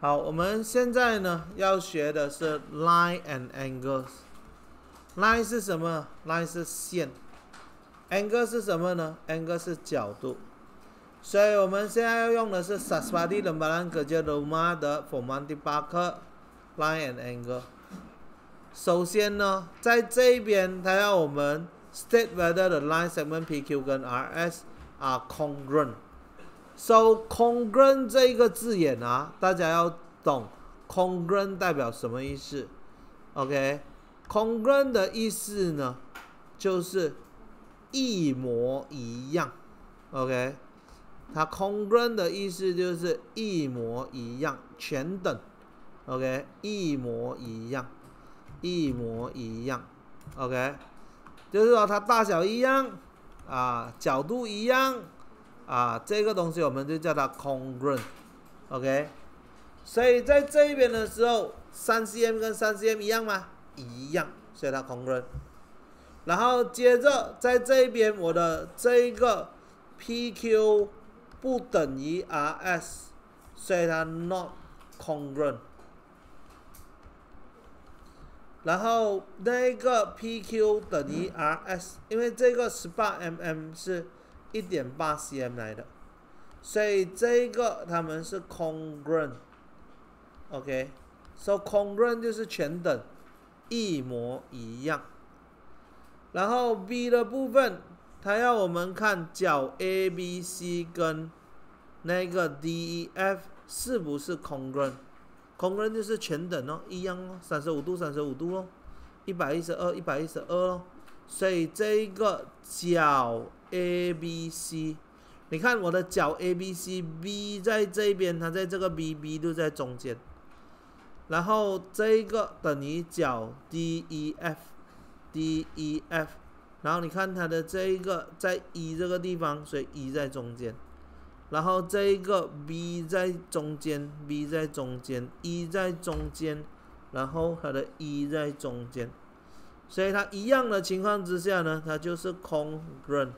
好，我们现在呢要学的是 line and angles。line 是什么？line 是线。angle 是什么呢？angle 是角度。所以，我们现在要用的是 s a s p a d i 的 Malang，m a 马的 f o r m a n d b a r k line and angle。首先呢，在这边它要我们 state whether the line segment PQ 跟 RS are congruent。So c o n g r u e n t 这一个字眼啊，大家要懂 “congruent” 代表什么意思？OK，“congruent” 的意思呢，就是一模一样。OK，它 “congruent” 的意思就是一模一样，全等。OK，一模一样，一模一样。OK，就是说它大小一样啊，角度一样。啊，这个东西我们就叫它 congruent，OK。所以在这一边的时候，3cm 跟 3cm 一样吗？一样，所以它 congruent。然后接着在这一边，我的这一个 PQ 不等于 RS，所以它 not congruent。然后那个 PQ 等于 RS，因为这个 18mm 是。一点八 cm 来的，所以这个他们是 congruent，OK，s o congruent 就是全等，一模一样。然后 B 的部分，它要我们看角 ABC 跟那个 DEF 是不是 congruent，congruent 就是全等哦，一样哦，三十五度三十五度哦，一百一十二一百一十二哦，所以这个角。A B C，你看我的角 A B C，B 在这边，它在这个 B B 就在中间，然后这一个等于角 D E F，D E F，然后你看它的这一个在 E 这个地方，所以 E 在中间，然后这一个 B 在中间，B 在中间，e 在中间，然后它的 E 在中间，所以它一样的情况之下呢，它就是空 o n g r u e n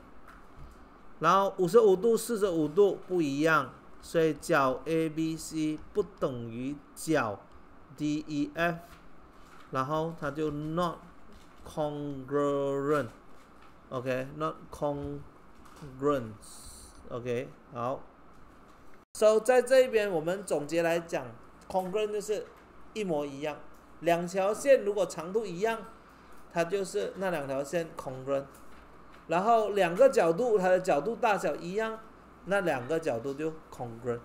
然后五十五度、四十五度不一样，所以角 ABC 不等于角 DEF，然后它就 not congruent，OK，not congruent，OK，好。So 在这边我们总结来讲，congruent 就是一模一样，两条线如果长度一样，它就是那两条线 congruent。然后两个角度，它的角度大小一样，那两个角度就 congruent。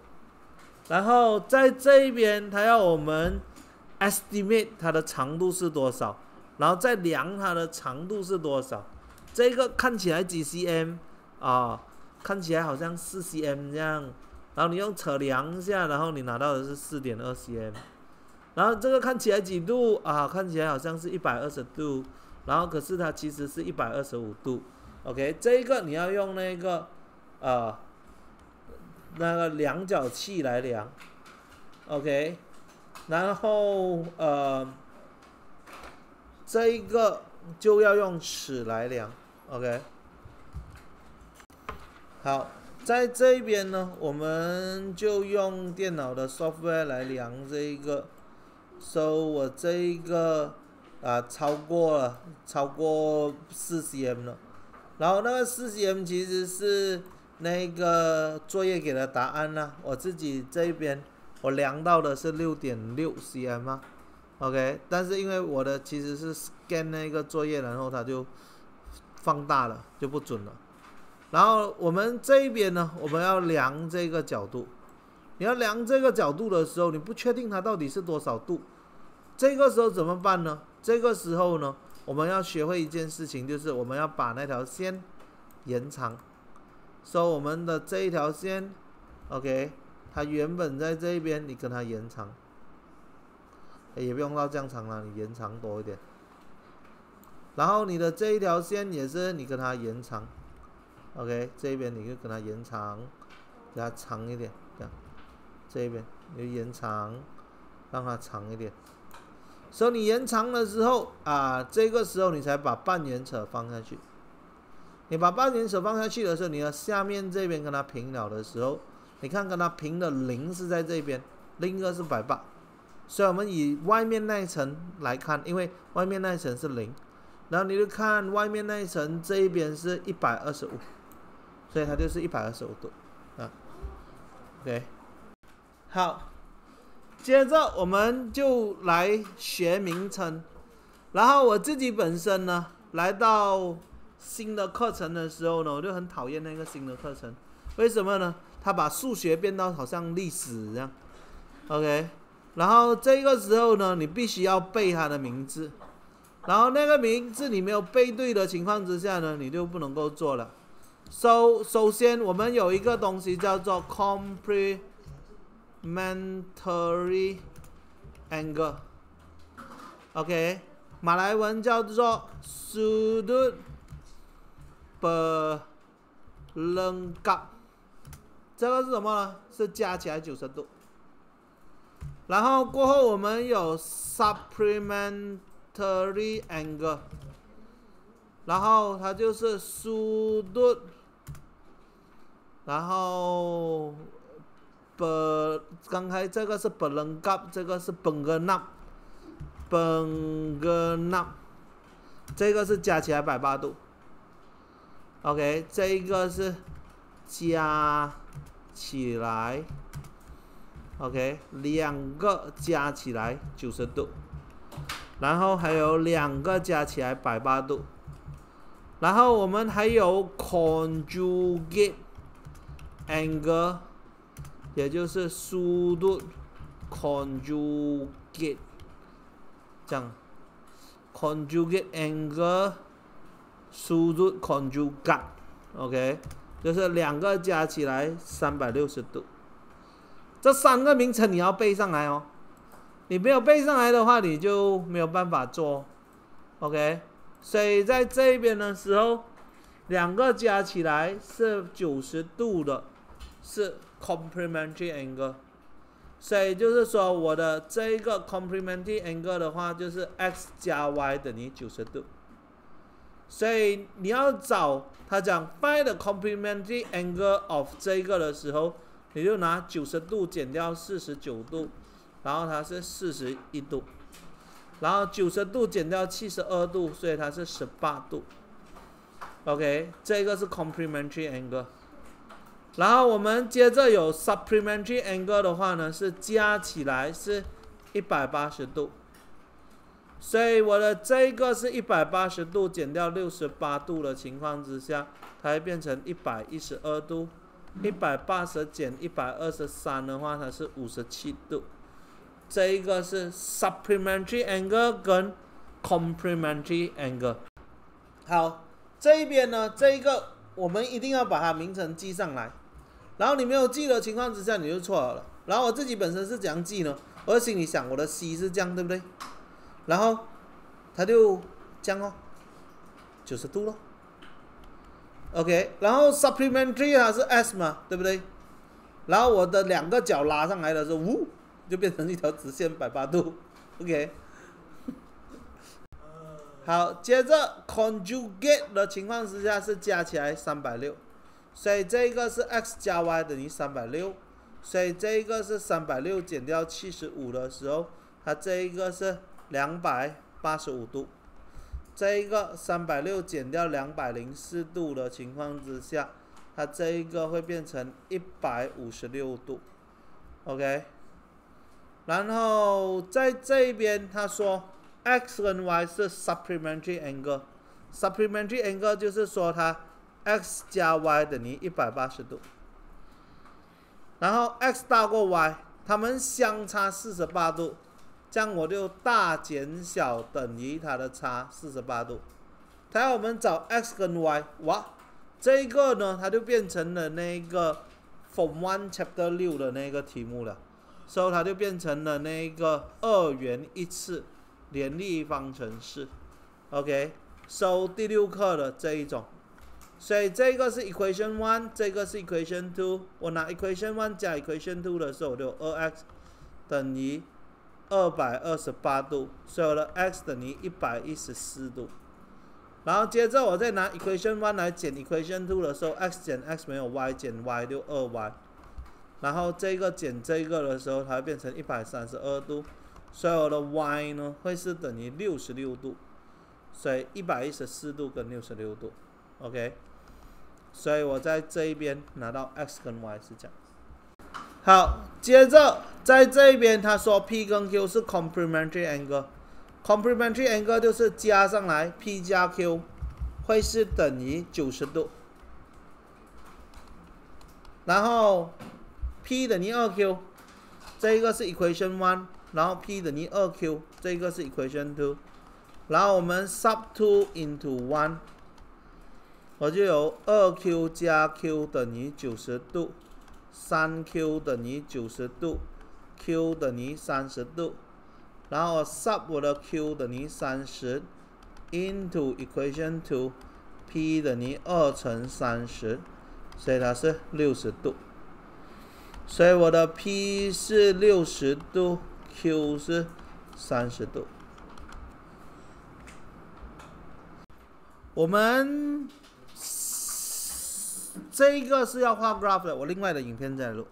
然后在这一边，它要我们 estimate 它的长度是多少，然后再量它的长度是多少。这个看起来几 cm 啊，看起来好像四 cm 这样，然后你用尺量一下，然后你拿到的是四点二 cm。然后这个看起来几度啊，看起来好像是一百二十度，然后可是它其实是一百二十五度。OK，这一个你要用那个，啊，那个量角器来量，OK，然后呃，这一个就要用尺来量，OK。好，在这边呢，我们就用电脑的 software 来量这一个，以我这一个啊，超过了，超过四 cm 了。然后那个四 cm 其实是那个作业给的答案呢，我自己这边我量到的是六点六 cm 啊，OK，但是因为我的其实是 scan 那个作业，然后它就放大了，就不准了。然后我们这边呢，我们要量这个角度，你要量这个角度的时候，你不确定它到底是多少度，这个时候怎么办呢？这个时候呢？我们要学会一件事情，就是我们要把那条线延长。说我们的这一条线，OK，它原本在这一边，你跟它延长，也不用到这样长了，你延长多一点。然后你的这一条线也是你跟它延长，OK，这边你就跟它延长，给它长一点，这样，这边你延长，让它长一点。所以你延长了之后啊，这个时候你才把半圆尺放下去。你把半圆尺放下去的时候，你要下面这边跟它平了的时候，你看跟它平的零是在这边，另一个是百八。所以我们以外面那一层来看，因为外面那一层是零，然后你就看外面那一层这一边是一百二十五，所以它就是一百二十五度啊，对，好。接着我们就来学名称，然后我自己本身呢，来到新的课程的时候呢，我就很讨厌那个新的课程，为什么呢？他把数学变到好像历史一样，OK。然后这个时候呢，你必须要背他的名字，然后那个名字你没有背对的情况之下呢，你就不能够做了。首首先我们有一个东西叫做 compreh。Mentary angle，OK，马来文叫做 sudut berlengkau，这个是什么呢？是加起来九十度。然后过后我们有 supplementary angle，然后它就是 sudut，然后。本，刚才这个是本能角，这个是本格纳，本格纳，这个是加起来百八度。OK，这一个是加起来，OK，两个加起来九十度，然后还有两个加起来百八度，然后我们还有 conjugate angle。也就是速度，conjugate，这样，conjugate angle，速度 conjugate，OK，就是两个加起来三百六十度。这三个名称你要背上来哦，你没有背上来的话，你就没有办法做，OK。所以在这边的时候，两个加起来是九十度的。是 complementary angle，所以就是说我的这一个 complementary angle 的话，就是 x 加 y 等于九十度。所以你要找他讲 find the complementary angle of 这个的时候，你就拿九十度减掉四十九度，然后它是四十一度，然后九十度减掉七十二度，所以它是十八度。OK，这个是 complementary angle。然后我们接着有 supplementary angle 的话呢，是加起来是一百八十度，所以我的这个是一百八十度减掉六十八度的情况之下，它会变成一百一十二度。一百八十减一百二十三的话，它是五十七度。这一个是 supplementary angle 跟 complementary angle。好，这一边呢，这一个我们一定要把它名称记上来。然后你没有记的情况之下你就错了。然后我自己本身是怎样记呢，我心里想我的 C 是这样，对不对？然后它就这样哦，九十度了。OK，然后 supplementary 它是 S 嘛，对不对？然后我的两个角拉上来了候，呜，就变成一条直线，百八度。OK。好，接着 conjugate 的情况之下是加起来三百六。所以这个是 x 加 y 等于三百六，所以这个是三百六减掉七十五的时候，它这一个是两百八十五度。这一个三百六减掉两百零四度的情况之下，它这一个会变成一百五十六度。OK。然后在这一边，他说 x 跟 y 是 supplementary angle，supplementary angle 就是说它。x 加 y 等于一百八十度，然后 x 大过 y，它们相差四十八度，这样我就大减小等于它的差四十八度。它要我们找 x 跟 y，哇，这一个呢，它就变成了那个 For One Chapter 六的那个题目了，所以它就变成了那个二元一次联立方程式，OK，收第六课的这一种。所以这个是 equation one，这个是 equation two。我拿 equation one 加 equation two 的时候，就 2x 等于228度，所以我的 x 等于114度。然后接着我再拿 equation one 来减 equation two 的时候，x 减 x 没有，y 减 y 就 2y。然后这个减这个的时候，它会变成132度，所以我的 y 呢会是等于66度。所以114度跟66度，OK。所以我在这一边拿到 x 跟 y 是这样。好，接着在这一边他说 p 跟 q 是 complementary angle，complementary angle 就是加上来 p 加 q 会是等于九十度。然后 p 等于二 q，这个是 equation one，然后 p 等于二 q 这个是 equation two，然后我们 sub two into one。我就有二 q 加 q 等于九十度，三 q 等于九十度，q 等于三十度，然后 sub 我的 q 等于三十，into equation two，p 等于二乘三十，所以它是六十度。所以我的 p 是六十度，q 是三十度。我们。这一个是要画 graph 的，我另外的影片再录。